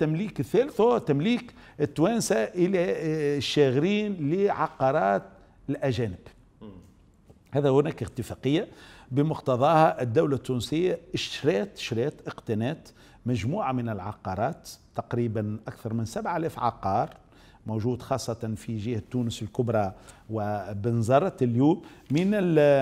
التمليك الثالث هو تمليك التوانسة إلى الشاغرين آه، لعقارات الأجانب هذا هناك اتفاقية بمقتضاها الدولة التونسية اشترات شريت اقتنات مجموعة من العقارات تقريبا أكثر من 7000 عقار موجود خاصة في جهة تونس الكبرى وبنزرت اليوم من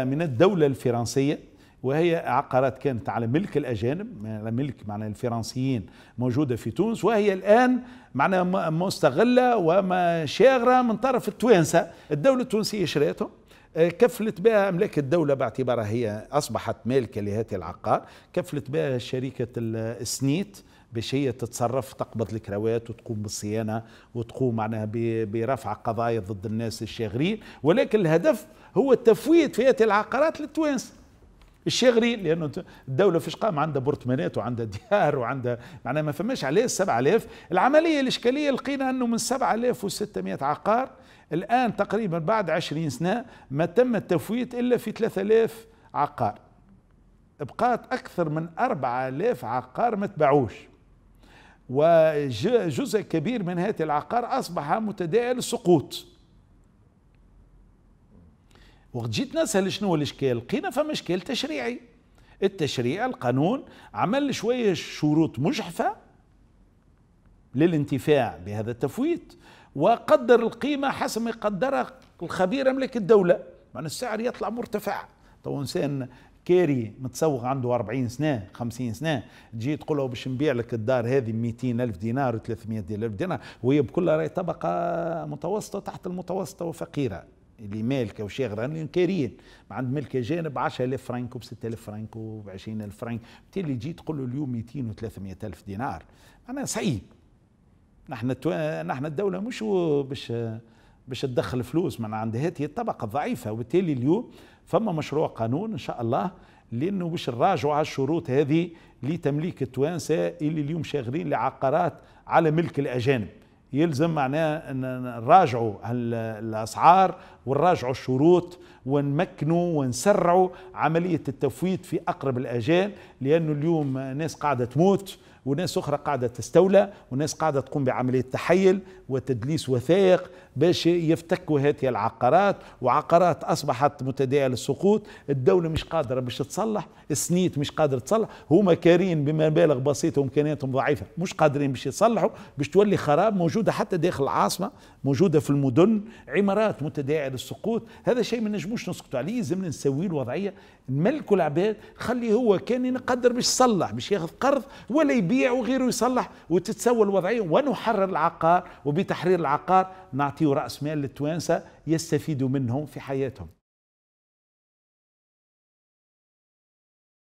من الدولة الفرنسية وهي عقارات كانت على ملك الأجانب على ملك معنى الفرنسيين موجودة في تونس وهي الآن معنى مستغلة ومشاغرة من طرف التوانسة الدولة التونسية شريتهم آه، كفلت بها املاك الدوله باعتبارها هي اصبحت مالكه لهذه العقار كفلت بها شركه السنيت باش هي تتصرف تقبض الكروات وتقوم بالصيانه وتقوم معناها برفع قضايا ضد الناس الشاغرين ولكن الهدف هو التفويت في هذه العقارات للتوانسه الشغري لانه الدوله فيش قام عندها بورتمانات وعندها ديار وعندها معناها ما فماش عليه 7000 العمليه الاشكاليه لقينا انه من 7600 عقار الان تقريبا بعد 20 سنه ما تم التفويت الا في 3000 عقار بقات اكثر من 4000 عقار ما تباعوش وجزء كبير من هذه العقار اصبح متداعي للسقوط وقت جيت نسال شنو الاشكال لقينا فما اشكال تشريعي التشريع القانون عمل شويه شروط مجحفه للانتفاع بهذا التفويت وقدر القيمه حسب ما يقدرها الخبير املاك الدوله معنى السعر يطلع مرتفع تو انسان كاري متسوق عنده 40 سنه 50 سنه تجي تقول له باش نبيع لك الدار هذه 200 الف دينار و 300 الف دينار وهي بكلها راهي طبقه متوسطه تحت المتوسطه وفقيره اللي مالكه وشاغره راهم ما عند ملكه جانب 10000 فرانك و 6000 فرانك و 20000 فرانك بالتالي تجي تقول له اليوم 200 و 300000 دينار معناها صعيب نحن التو... نحن الدوله مش باش باش تدخل فلوس من عند هذه الطبقه الضعيفه وبالتالي اليوم فما مشروع قانون ان شاء الله لانه باش نراجعوا على الشروط هذه لتمليك التوانسه اللي اليوم شاغرين لعقارات على ملك الاجانب يلزم معناه ان نراجعوا الاسعار ونراجعوا الشروط ونمكنوا ونسرعوا عملية التفويت في أقرب الأجال لأنه اليوم ناس قاعدة تموت وناس أخرى قاعدة تستولى وناس قاعدة تقوم بعملية تحيل وتدليس وثائق باش يفتكوا هذه العقارات وعقارات أصبحت متداعية للسقوط الدولة مش قادرة باش تصلح السنيت مش قادر تصلح هما كارين بمبالغ بسيطة وإمكانياتهم ضعيفة مش قادرين باش يصلحوا باش تولي خراب موجودة حتى داخل العاصمة موجودة في المدن عمارات متداعية للسقوط هذا شيء من نجمه نجموش نسكتوا عليه يلزمنا نسوي له وضعيه نملكوا العباد خلي هو كان يقدر باش يصلح باش ياخذ قرض ولا يبيع وغيره يصلح وتتسوى الوضعيه ونحرر العقار وبتحرير العقار نعطيه راس مال للتوانسه يستفيدوا منهم في حياتهم